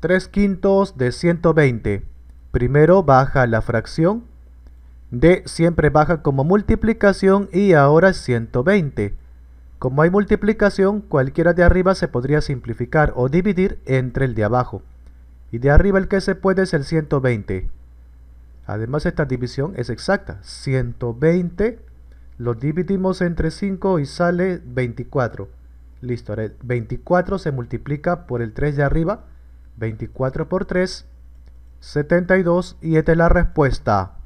3 quintos de 120. Primero baja la fracción. D siempre baja como multiplicación y ahora 120. Como hay multiplicación, cualquiera de arriba se podría simplificar o dividir entre el de abajo. Y de arriba el que se puede es el 120. Además esta división es exacta. 120 lo dividimos entre 5 y sale 24. Listo, 24 se multiplica por el 3 de arriba 24 por 3, 72 y esta es la respuesta.